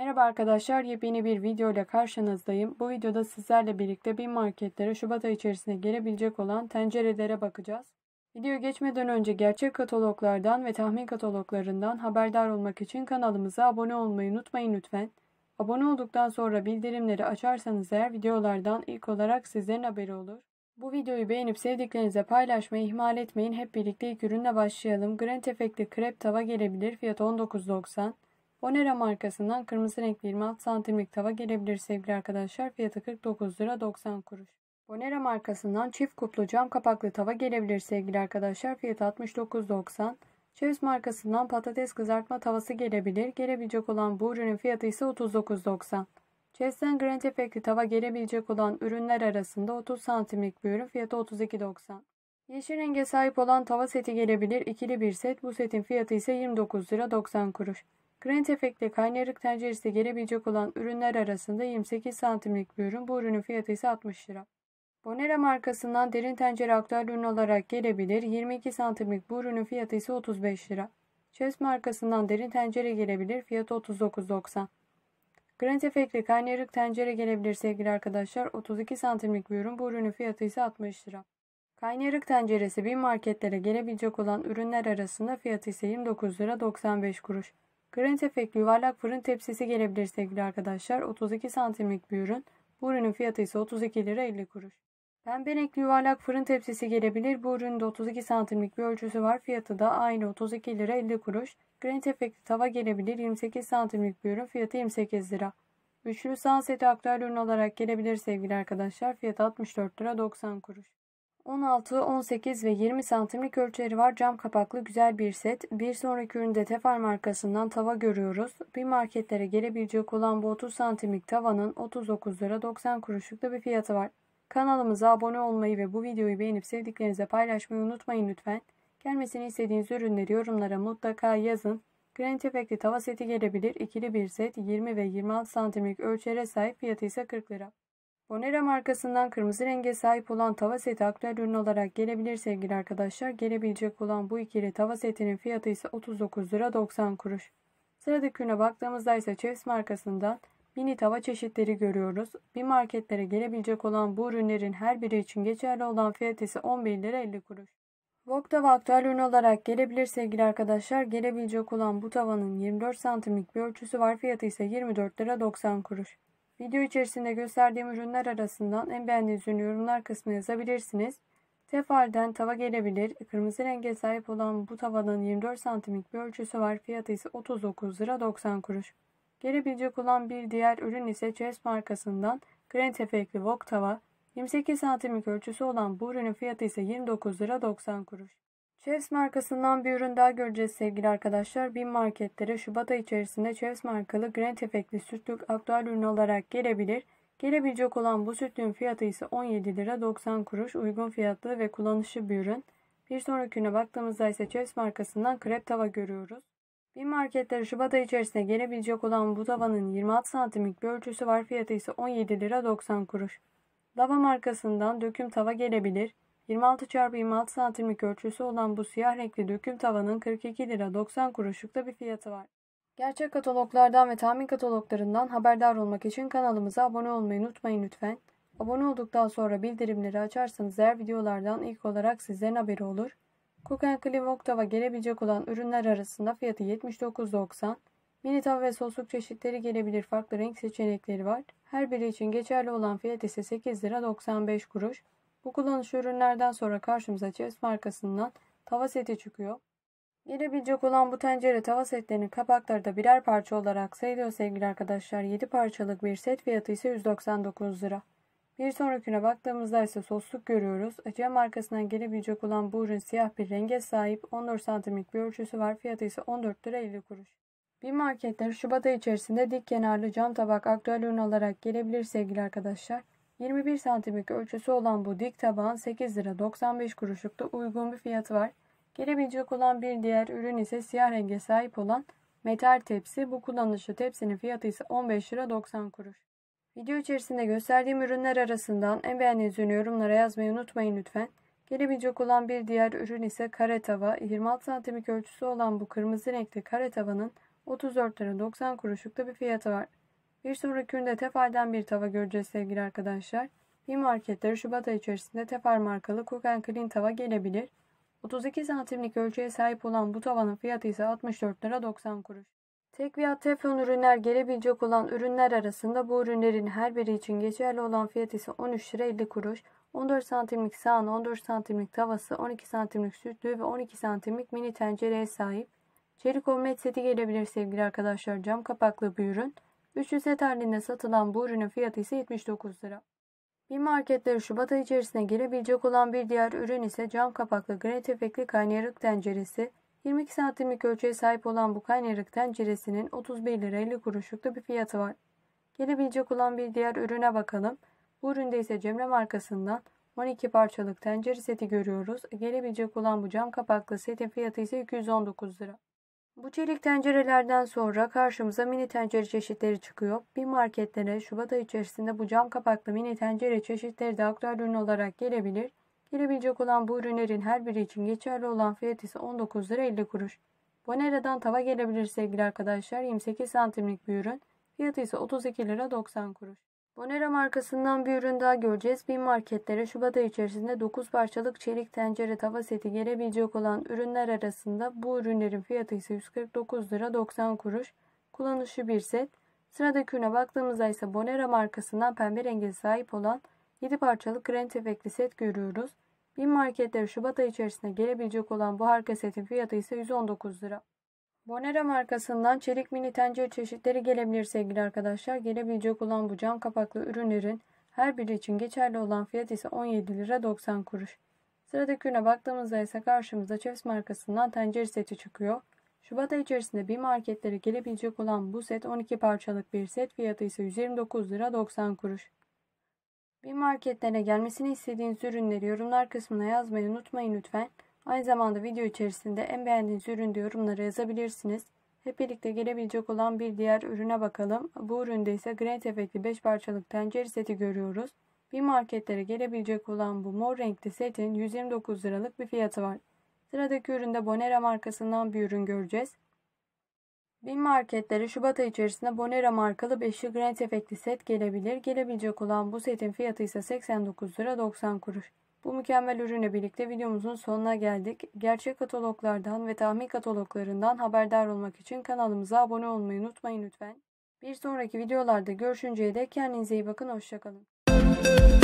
Merhaba arkadaşlar, yepyeni bir video ile karşınızdayım. Bu videoda sizlerle birlikte bin marketlere Şubat ayı içerisinde gelebilecek olan tencerelere bakacağız. Video geçmeden önce gerçek kataloglardan ve tahmin kataloglarından haberdar olmak için kanalımıza abone olmayı unutmayın lütfen. Abone olduktan sonra bildirimleri açarsanız eğer videolardan ilk olarak sizlerin haberi olur. Bu videoyu beğenip sevdiklerinize paylaşmayı ihmal etmeyin. Hep birlikte ilk ürünle başlayalım. Grant efektli krep tava gelebilir. Fiyatı 19.90. Bonera markasından kırmızı renkli 26 santimlik tava gelebilir sevgili arkadaşlar. Fiyatı 49 lira 90 kuruş. Bonera markasından çift kuplu cam kapaklı tava gelebilir sevgili arkadaşlar. Fiyatı 69.90. Çeviz markasından patates kızartma tavası gelebilir. Gelebilecek olan bu ürünün fiyatı ise 39.90. Chess'ten Grand Efektli tava gelebilecek olan ürünler arasında 30 santimlik bir ürün fiyatı 32.90. Yeşil renge sahip olan tava seti gelebilir. ikili bir set. Bu setin fiyatı ise 29 lira 90 kuruş. Grant efekte kaynayarak tenceresi gelebilecek olan ürünler arasında 28 santimlik bir ürün. Bu ürünün fiyatı ise 60 lira. Bonera markasından derin tencere aktüel ürün olarak gelebilir. 22 santimlik bu ürünün fiyatı ise 35 lira. Chess markasından derin tencere gelebilir. Fiyatı 39.90. Grant efekli kaynayarak tencere gelebilir sevgili arkadaşlar. 32 santimlik bir ürün. Bu ürünün fiyatı ise 60 lira. Kaynarık tenceresi bir marketlere gelebilecek olan ürünler arasında fiyatı ise 29 lira 95 kuruş. Granit efekli yuvarlak fırın tepsisi gelebilir sevgili arkadaşlar. 32 santimlik bir ürün. Bu ürünün fiyatı ise 32 lira 50 kuruş. Pembe renkli yuvarlak fırın tepsisi gelebilir. Bu üründe 32 santimlik bir ölçüsü var. Fiyatı da aynı 32 lira 50 kuruş. Granit efekli tava gelebilir. 28 santimlik bir ürün. Fiyatı 28 lira. Üçlü sans seti aktüel ürün olarak gelebilir sevgili arkadaşlar. Fiyatı 64 lira 90 kuruş. 16, 18 ve 20 santimlik ölçüleri var. Cam kapaklı güzel bir set. Bir sonraki üründe Tefal markasından tava görüyoruz. Bir marketlere gelebilecek olan bu 30 santimlik tavanın 39 lira 90 kuruşlukta bir fiyatı var. Kanalımıza abone olmayı ve bu videoyu beğenip sevdiklerinize paylaşmayı unutmayın lütfen. Gelmesini istediğiniz ürünleri yorumlara mutlaka yazın. Granit efekti tava seti gelebilir. İkili bir set 20 ve 26 santimlik ölçüye sahip fiyatı ise 40 lira. Bonera markasından kırmızı renge sahip olan tava seti aktüel ürün olarak gelebilir sevgili arkadaşlar. Gelebilecek olan bu ikili tava setinin fiyatı ise 39 lira 90 kuruş. Sıradaki ürüne baktığımızda ise Chefs markasından mini tava çeşitleri görüyoruz. Bir marketlere gelebilecek olan bu ürünlerin her biri için geçerli olan fiyatı ise 11 lira 50 kuruş. Wok tava aktüel ürün olarak gelebilir sevgili arkadaşlar. Gelebilecek olan bu tavanın 24 santimlik bir ölçüsü var. Fiyatı ise 24 lira 90 kuruş. Video içerisinde gösterdiğim ürünler arasından en beğendiğiniz ürünü yorumlar kısmına yazabilirsiniz. Tefal'den tava gelebilir. Kırmızı renge sahip olan bu tavanın 24 santimlik bir ölçüsü var. Fiyatı ise 39 lira 90 kuruş. Gelebilecek olan bir diğer ürün ise Chess markasından Grand Efekli Wok tava. 28 santimlik ölçüsü olan bu ürünün fiyatı ise 29 lira 90 kuruş. Chefs markasından bir ürün daha göreceğiz sevgili arkadaşlar. Bin marketlere Şubat ayı içerisinde Chefs markalı Grant efektli sütlük aktüel ürün olarak gelebilir. Gelebilecek olan bu sütlüğün fiyatı ise 17 lira 90 kuruş uygun fiyatlı ve kullanışlı bir ürün. Bir sonrakine baktığımızda ise Chefs markasından krep tava görüyoruz. Bin marketlere Şubat ayı içerisinde gelebilecek olan bu tavanın 26 santimlik bir ölçüsü var. Fiyatı ise 17 lira 90 kuruş. Lava markasından döküm tava gelebilir. 26 x 26 santimlik ölçüsü olan bu siyah renkli döküm tavanın 42 lira 90 kuruşlukta bir fiyatı var. Gerçek kataloglardan ve tahmin kataloglarından haberdar olmak için kanalımıza abone olmayı unutmayın lütfen. Abone olduktan sonra bildirimleri açarsanız her videolardan ilk olarak sizlerin haberi olur. Cook Clean Oktava gelebilecek olan ürünler arasında fiyatı 79.90, mini tav ve sosluk çeşitleri gelebilir farklı renk seçenekleri var. Her biri için geçerli olan fiyat ise 8 lira 95 kuruş. Bu kullanış ürünlerden sonra karşımıza Chefs markasından tava seti çıkıyor. Gelebilecek olan bu tencere tava setlerinin kapakları da birer parça olarak sayılıyor sevgili arkadaşlar. 7 parçalık bir set fiyatı ise 199 lira. Bir sonrakine baktığımızda ise sosluk görüyoruz. Acıya markasından gelebilecek olan bu ürün siyah bir renge sahip 14 santimlik bir ölçüsü var. Fiyatı ise 14 lira 50 kuruş. Bir marketler Şubat ayı içerisinde dik kenarlı cam tabak aktüel ürün olarak gelebilir sevgili arkadaşlar. 21 santimlik ölçüsü olan bu dik tabağın 8 lira 95 kuruşlukta uygun bir fiyatı var. Gelebilecek olan bir diğer ürün ise siyah renge sahip olan metal tepsi. Bu kullanışlı tepsinin fiyatı ise 15 lira 90 kuruş. Video içerisinde gösterdiğim ürünler arasından en beğendiğiniz ürünü yorumlara yazmayı unutmayın lütfen. Gelebilecek olan bir diğer ürün ise kare tava. 26 santimlik ölçüsü olan bu kırmızı renkli kare tavanın 34 lira 90 kuruşlukta bir fiyatı var. Bir sonraki günde Tefal'den bir tava göreceğiz sevgili arkadaşlar. Bir marketler Şubat ayı içerisinde Tefal markalı Cook Clean tava gelebilir. 32 santimlik ölçüye sahip olan bu tavanın fiyatı ise 64 lira 90 kuruş. Tekviyat teflon ürünler gelebilecek olan ürünler arasında bu ürünlerin her biri için geçerli olan fiyat ise 13 lira 50 kuruş. 14 santimlik sahan, 14 santimlik tavası, 12 santimlik sütlüğü ve 12 santimlik mini tencereye sahip. çelik Med seti gelebilir sevgili arkadaşlar. Cam kapaklı bir ürün. 300 set halinde satılan bu ürünün fiyatı ise 79 lira. Bir marketleri Şubat ayı içerisine girebilecek olan bir diğer ürün ise cam kapaklı granit efekli kaynarık tenceresi. 22 santimlik ölçüye sahip olan bu kaynarık tenceresinin 31 lira 50 kuruşlukta bir fiyatı var. Gelebilecek olan bir diğer ürüne bakalım. Bu üründe ise Cemre markasından 12 parçalık tencere seti görüyoruz. Gelebilecek olan bu cam kapaklı setin fiyatı ise 219 lira. Bu çelik tencerelerden sonra karşımıza mini tencere çeşitleri çıkıyor. Bir marketlere Şubat ayı içerisinde bu cam kapaklı mini tencere çeşitleri de aktüel ürün olarak gelebilir. Gelebilecek olan bu ürünlerin her biri için geçerli olan fiyat ise 19 lira 50 kuruş. Bonera'dan tava gelebilir sevgili arkadaşlar. 28 santimlik bir ürün. Fiyatı ise 32 lira 90 kuruş. Bonera markasından bir ürün daha göreceğiz. Bin marketlere Şubat ayı içerisinde 9 parçalık çelik tencere tava seti gelebilecek olan ürünler arasında bu ürünlerin fiyatı ise 149 lira 90 kuruş. Kullanışı bir set. Sıradaki ürüne baktığımızda ise Bonera markasından pembe rengi sahip olan 7 parçalık krem efekli set görüyoruz. Bin marketlere Şubat ayı içerisinde gelebilecek olan bu harika setin fiyatı ise 119 lira. Bonera markasından çelik mini tencere çeşitleri gelebilir sevgili arkadaşlar. Gelebilecek olan bu cam kapaklı ürünlerin her biri için geçerli olan fiyat ise 17 lira 90 kuruş. Sıradaki ürüne baktığımızda ise karşımıza Chefs markasından tencere seti çıkıyor. Şubat ayı içerisinde bir marketlere gelebilecek olan bu set 12 parçalık bir set fiyatı ise 129 lira 90 kuruş. Bir marketlere gelmesini istediğiniz ürünleri yorumlar kısmına yazmayı unutmayın lütfen. Aynı zamanda video içerisinde en beğendiğiniz ürünü yorumlara yazabilirsiniz. Hep birlikte gelebilecek olan bir diğer ürüne bakalım. Bu üründe ise granit efektli 5 parçalık tencere seti görüyoruz. Bir marketlere gelebilecek olan bu mor renkli setin 129 liralık bir fiyatı var. Sıradaki üründe Bonera markasından bir ürün göreceğiz. Bin marketlere Şubat ayı içerisinde Bonera markalı 5'li granit efektli set gelebilir. Gelebilecek olan bu setin fiyatı ise 89 lira 90 kuruş. Bu mükemmel ürünle birlikte videomuzun sonuna geldik. Gerçek kataloglardan ve tahmin kataloglarından haberdar olmak için kanalımıza abone olmayı unutmayın lütfen. Bir sonraki videolarda görüşünceye dek kendinize iyi bakın, hoşçakalın.